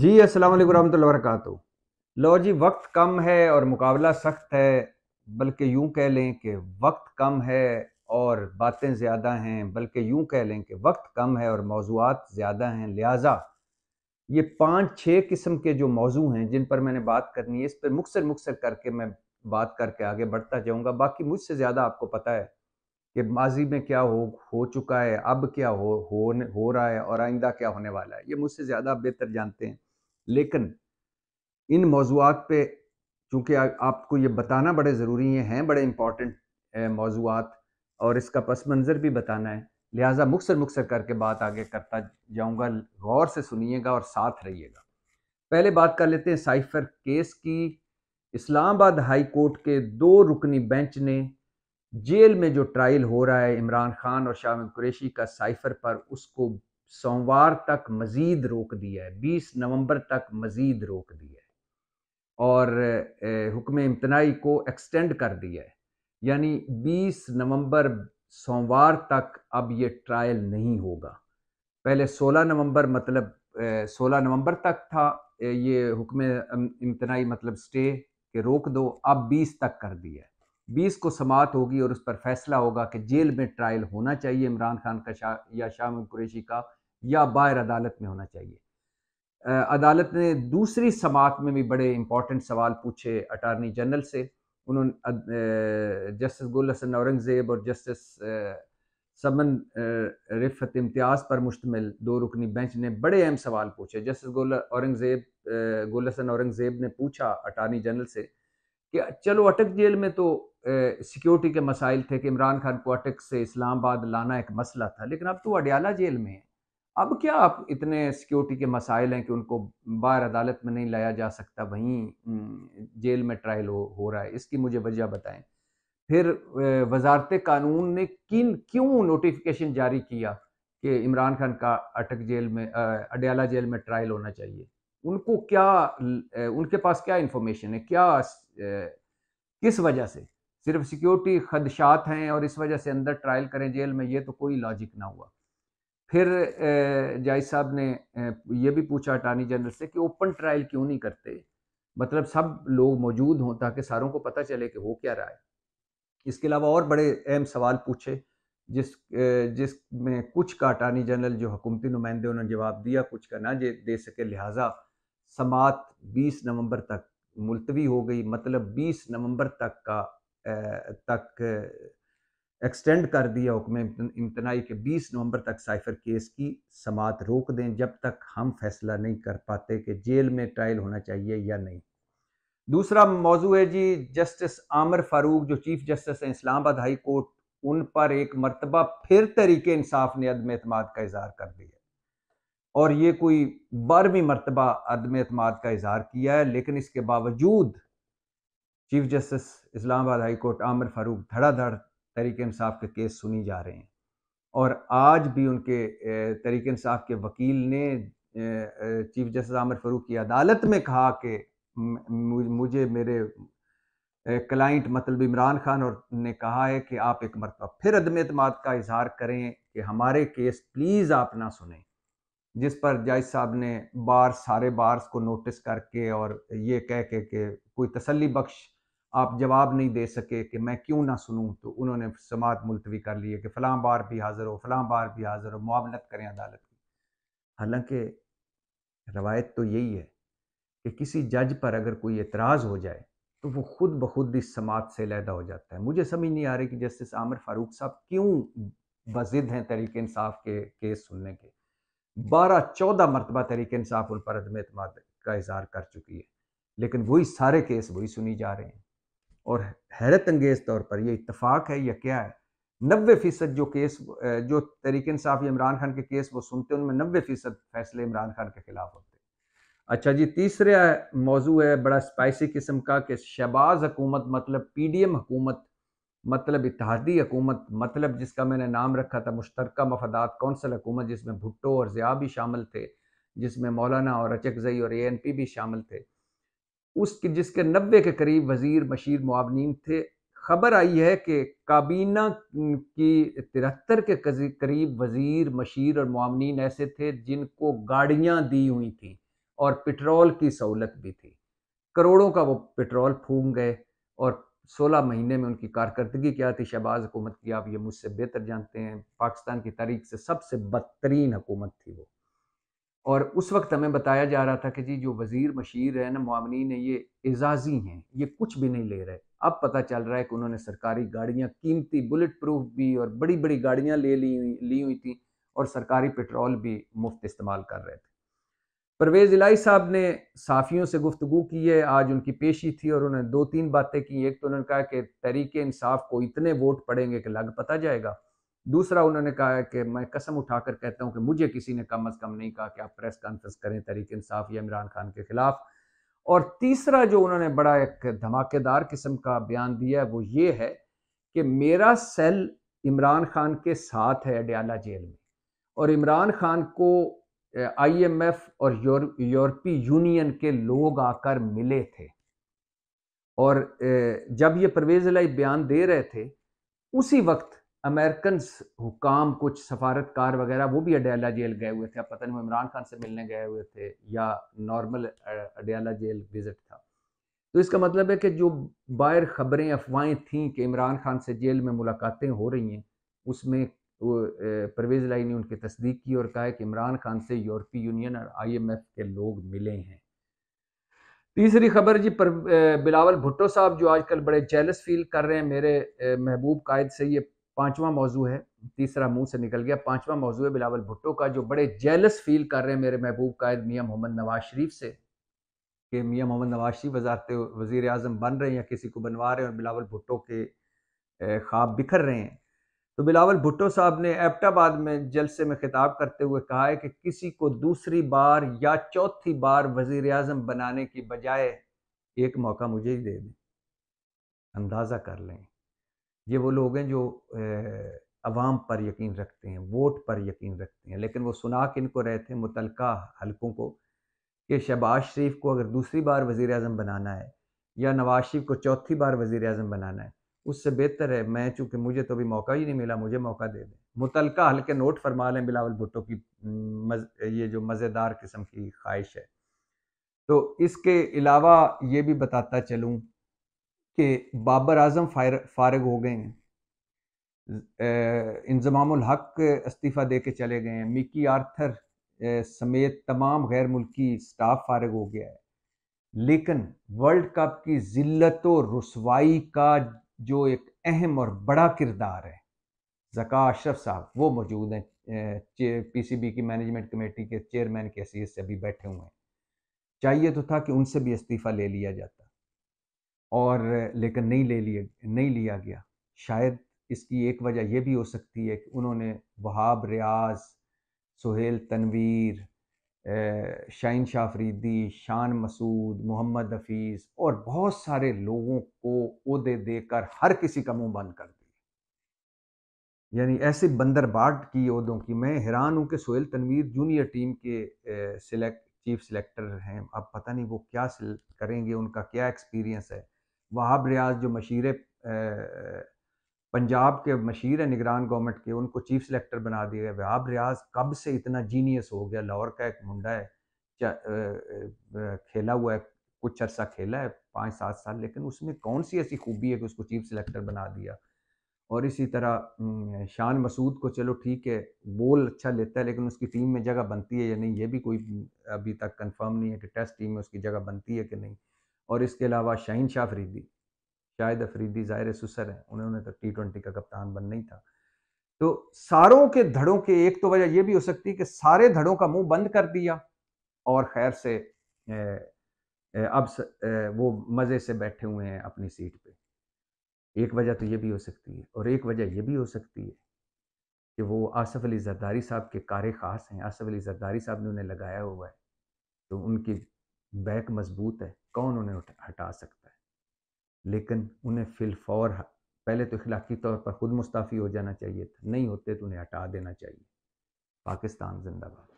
जी अस्सलाम वालेकुम रहमतुल्लाहि लो जी वक्त कम है और मुकाबला सख्त है बल्कि यूं कह लें कि वक्त कम है और बातें ज़्यादा हैं बल्कि यूं कह लें कि वक्त कम है और मौजूद ज़्यादा हैं लिहाजा ये पाँच छः किस्म के जो मौजू हैं जिन पर मैंने बात करनी है इस पर मुखसर मुखसर करके मैं बात करके आगे बढ़ता जाऊँगा बाकी मुझसे ज़्यादा आपको पता है कि माजी में क्या हो हो चुका है अब क्या हो हो, हो रहा है और आइंदा क्या होने वाला है ये मुझसे ज़्यादा बेहतर जानते हैं लेकिन इन मौजूद पे चूँकि आपको ये बताना बड़े ज़रूरी है, हैं बड़े इम्पॉर्टेंट मौजूद और इसका पस मंज़र भी बताना है लिहाजा मुखसर मुखसर करके बात आगे करता जाऊँगा गौर से सुनिएगा और साथ रहिएगा पहले बात कर लेते हैं साइफर केस की इस्लामाबाद हाई कोर्ट के दो रुकनी बेंच ने जेल में जो ट्रायल हो रहा है इमरान खान और शाहमद कुरैशी का साइफर पर उसको सोमवार तक मज़ीद रोक दिया है 20 नवंबर तक मज़ीद रोक दिया है और हुक्म इम्तनाई को एक्सटेंड कर दिया है यानी 20 नवंबर सोमवार तक अब ये ट्रायल नहीं होगा पहले 16 नवंबर मतलब 16 नवंबर तक था ये हुक्म इम्तनाई मतलब स्टे के रोक दो अब 20 तक कर दिया है बीस को समात होगी और उस पर फैसला होगा कि जेल में ट्रायल होना चाहिए इमरान खान का शाह या शाम कुरेशी का या बाहर अदालत में होना चाहिए अदालत ने दूसरी समात में भी बड़े इंपॉर्टेंट सवाल पूछे अटारनी जनरल से उन्होंने जस्टिस गुल हसन औरंगज़ेब और जस्टिस समन रिफत इम्तियाज़ पर मुश्तमिल दो रुकनी बेंच ने बड़े अहम सवाल पूछे जस्टिस गुल औरंगज़ेब गुल हसन औरंगज़ेब ने पूछा अटारनी जनरल से कि चलो अटक जेल में तो सिक्योरिटी के मसाइल थे कि इमरान खान को अटक से इस्लामाबाद लाना एक मसला था लेकिन अब तो अडियाला जेल में है अब क्या आप इतने सिक्योरिटी के मसाइल हैं कि उनको बाहर अदालत में नहीं लाया जा सकता वहीं जेल में ट्रायल हो हो रहा है इसकी मुझे वजह बताएं फिर वजारत कानून ने किन क्यों नोटिफिकेशन जारी किया कि इमरान खान का अटक जेल में अडयाला जेल में ट्रायल होना चाहिए उनको क्या उनके पास क्या इंफॉर्मेशन है क्या किस वजह से सिर्फ सिक्योरिटी खदशात हैं और इस वजह से अंदर ट्रायल करें जेल में ये तो कोई लॉजिक ना हुआ फिर जायज साहब ने ये भी पूछा अटारनी जनरल से कि ओपन ट्रायल क्यों नहीं करते मतलब सब लोग मौजूद हों ताकि सारों को पता चले कि हो क्या रहा है इसके अलावा और बड़े अहम सवाल पूछे जिस जिस में कुछ का अटारनी जनरल जो हुकूमती नुमाइंदे उन्होंने जवाब दिया कुछ का ना जे दे सके लिहाजा समात 20 नवंबर तक मुलतवी हो गई मतलब 20 नवंबर तक का तक एक्सटेंड कर दिया हुक्म इम्तनाई के 20 नवंबर तक साइफर केस की समात रोक दें जब तक हम फैसला नहीं कर पाते कि जेल में ट्रायल होना चाहिए या नहीं दूसरा मौजू है जी जस्टिस आमिर फारूक जो चीफ जस्टिस हैं इस्लामाबाद हाई कोर्ट उन पर एक मरतबा फिर तरीके इंसाफ ने अदम अतमाद का इजहार कर दिया और ये कोई बारहवीं मरतबा अदम अतमाद का इजहार किया है लेकिन इसके बावजूद chief justice Islamabad high court Aamer Farooq धड़ाधड़ तरीके इंसाफ के केस सुनी जा रहे हैं और आज भी उनके तरीके इंसाफ के वकील ने चीफ जस्टिस आमिर फारूक की अदालत में कहा कि मुझे मेरे क्लाइंट मतलब इमरान खान और ने कहा है कि आप एक मरतबा फिर अदम अतमाद का इजहार करें कि हमारे केस प्लीज़ आप ना सुने जिस पर जज साहब ने बार सारे बार्स को नोटिस करके और ये कह के कि कोई तसली बख्श आप जवाब नहीं दे सके कि मैं क्यों ना सुनूं तो उन्होंने समात मुलतवी कर ली है कि फ़लाँ बार भी हाज़िर हो फलां बार भी हाज़िर हो मुआवनत करें अदालत की हालांकि रवायत तो यही है कि किसी जज पर अगर कोई एतराज़ हो जाए तो वो खुद ब खुद इस समात से लैदा हो जाता है मुझे समझ नहीं आ रही कि जस्टिस आमिर फारूक साहब क्यों बजिद हैं तरीक इंसाफ के केस सुनने के बारह चौदह मरतबा तरीक इंसाफ उन पर अदम अतम का इजहार कर चुकी है लेकिन वही सारे केस वही सुनी जा रहे हैं और हैरत अंगेज़ तौर पर यह इतफाक़ है या क्या है नबे फ़ीसद जो केस जो तरीक़े इंसाफ इमरान खान के केस वो सुनते हैं उनमें नबे फ़ीसद फैसले इमरान खान के ख़िलाफ़ होते हैं अच्छा जी तीसरा मौजू है बड़ा स्पाइसी किस्म का कि शहबाज हकूमत मतलब पी डी एम हकूमत मतलब इतिहादी हकूमत मतलब जिसका मैंने नाम रखा था मुश्तरक मफदात कौंसल हकूमत जिसमें भुट्टो और ज़िया भी शामिल थे जिसमें मौलाना और अचकजई और ए एन पी भी शामिल थे उसके जिसके नब्बे के करीब वजीर मशीर मुआवनीन थे खबर आई है कि काबीना की तिहत्तर के करीब वजीर मशीर और मामनिन ऐसे थे जिनको गाड़ियां दी हुई थी और पेट्रोल की सहूलत भी थी करोड़ों का वो पेट्रोल फूंक गए और 16 महीने में उनकी कारकर्दगी क्या थी शहबाज हुकूमत की आप ये मुझसे बेहतर जानते हैं पाकिस्तान की तारीख से सबसे बदतरीन हुकूमत थी वो और उस वक्त हमें बताया जा रहा था कि जी जो वज़ीर मशीर है ना मामनी है ये एजाजी हैं ये कुछ भी नहीं ले रहे अब पता चल रहा है कि उन्होंने सरकारी गाड़ियाँ कीमती बुलेट प्रूफ भी और बड़ी बड़ी गाड़ियाँ ले ली हुई ली हुई थी और सरकारी पेट्रोल भी मुफ्त इस्तेमाल कर रहे थे परवेज़ इलाई साहब ने साफ़ियों से गुफ्तु की है आज उनकी पेशी थी और उन्होंने दो तीन बातें की एक तो उन्होंने कहा कि तरीके इंसाफ को इतने वोट पड़ेंगे कि लग पता जाएगा दूसरा उन्होंने कहा है कि मैं कसम उठाकर कहता हूं कि मुझे किसी ने कम अज़ कम नहीं कहा कि आप प्रेस कॉन्फ्रेंस करें तरीक इंसाफ या इमरान खान के ख़िलाफ़ और तीसरा जो उन्होंने बड़ा एक धमाकेदार किस्म का बयान दिया है वो ये है कि मेरा सेल इमरान खान के साथ है अडयाला जेल में और इमरान खान को आईएमएफ और यूरोपीय यूनियन के लोग आकर मिले थे और जब ये परवेज लाई बयान दे रहे थे उसी वक्त अमेरिकन हुकाम कुछ सफारतकार वगैरह वो भी अडयाला जेल गए हुए थे अब पता नहीं वो इमरान खान से मिलने गए हुए थे या नॉर्मल अडयाला जेल विज़िट था तो इसका मतलब है कि जो बाहर खबरें अफवाहें थीं कि इमरान खान से जेल में मुलाकातें हो रही हैं उसमें परवेज लाई ने उनकी तस्दीक की और कहा है कि इमरान खान से यूरोपीय यूनियन और आईएमएफ के लोग मिले हैं तीसरी खबर जी पर बिलावल भुट्टो साहब जो आजकल बड़े चैलस फील कर रहे हैं मेरे महबूब कायद से ये पांचवा मौजू है तीसरा मुंह से निकल गया पांचवा मौजू है बिलावल भुट्टो का जो बड़े जेलस फील कर रहे हैं मेरे महबूब कायद मियाँ मोहम्मद नवाज शरीफ से कि मियाँ मोहम्मद नवाज शरीफ वजारत वजीर अजम बन रहे हैं या किसी को बनवा रहे हैं और बिलावल भुट्टो के ख्वाब बिखर रहे हैं तो बिलावल भुट्टो साहब ने एबटाबाद में जलसे में खिताब करते हुए कहा है कि किसी को दूसरी बार या चौथी बार वजीर अजम बनाने की बजाय एक मौका मुझे ही दे दें अंदाज़ा कर लें ये वो लोग हैं जो अवाम पर यकीन रखते हैं वोट पर यकीन रखते हैं लेकिन वो सुना किन को रहे थे मुतल हलकों को कि शहबाज शरीफ को अगर दूसरी बार वज़ी अजम बनाना है या नवाज शरीफ को चौथी बार वज़ी अजम बनाना है उससे बेहतर है मैं चूँकि मुझे तो अभी मौका ही नहीं मिला मुझे मौका दे दें मुतल हल्के नोट फरमा लें बिलावल भुट्टो की मज, ये जो मज़ेदार किस्म की ख्वाहिश है तो इसके अलावा ये भी बताता चलूँ कि बाबर आजम फारग हो गए हैं इंजमाम हक इस्तीफ़ा दे के चले गए हैं मिकी आर्थर समेत तमाम गैर मुल्की स्टाफ फारग हो गया है लेकिन वर्ल्ड कप की ज़िलत व रसवाई का जो एक अहम और बड़ा किरदार है जका अशरफ साहब वो मौजूद हैं पीसीबी की मैनेजमेंट कमेटी के चेयरमैन के हैसीत से अभी बैठे हुए हैं चाहिए तो था कि उनसे भी इस्तीफ़ा ले लिया जाता और लेकिन नहीं ले लिए नहीं लिया गया शायद इसकी एक वजह यह भी हो सकती है कि उन्होंने वहाब रियाज सुहेल तनवीर शाइन शाफरीदी शान मसूद मोहम्मद हफीज़ और बहुत सारे लोगों को उदे देकर हर किसी का मुंह बंद कर दिया यानी ऐसी बंदरबाट की उदों की मैं हैरान हूँ कि सुहेल तनवीर जूनियर टीम के सिलेक्ट चीफ सिलेक्टर हैं अब पता नहीं वो क्या करेंगे उनका क्या एक्सपीरियंस है वहाब रियाज जो मशीर पंजाब के मशीर निगरान गवर्नमेंट के उनको चीफ सेलेक्टर बना दिया गया वहाब रियाज कब से इतना जीनियस हो गया लाहौर का एक मुंडा है खेला हुआ है कुछ अरसा खेला है पाँच सात साल लेकिन उसमें कौन सी ऐसी खूबी है कि उसको चीफ सेलेक्टर बना दिया और इसी तरह शान मसूद को चलो ठीक है बोल अच्छा लेता है लेकिन उसकी टीम में जगह बनती है या नहीं ये भी कोई अभी तक कंफर्म नहीं है कि टेस्ट टीम में उसकी जगह बनती है कि नहीं और इसके अलावा शाहीन शाह फरीदी शाहिद अफरीदी ज़ाहिर सुसर हैं उन्होंने तो टी ट्वेंटी का कप्तान बनना ही था तो सारों के धड़ों के एक तो वजह यह भी हो सकती है कि सारे धड़ों का मुंह बंद कर दिया और खैर से अब वो मज़े से बैठे हुए हैं अपनी सीट पे एक वजह तो ये भी हो सकती है और एक वजह यह भी हो सकती है कि वो आसफ़ अली जरदारी साहब के कार ख़ास हैं आसफ़ अली जरदारी साहब ने उन्हें लगाया हुआ है तो उनकी बैक मजबूत है कौन उन्हें हटा सकता है लेकिन उन्हें फिलफौर पहले तो इखलाकी तौर पर ख़ुद मुस्ताफ़ी हो जाना चाहिए था नहीं होते तो उन्हें हटा देना चाहिए पाकिस्तान जिंदाबाद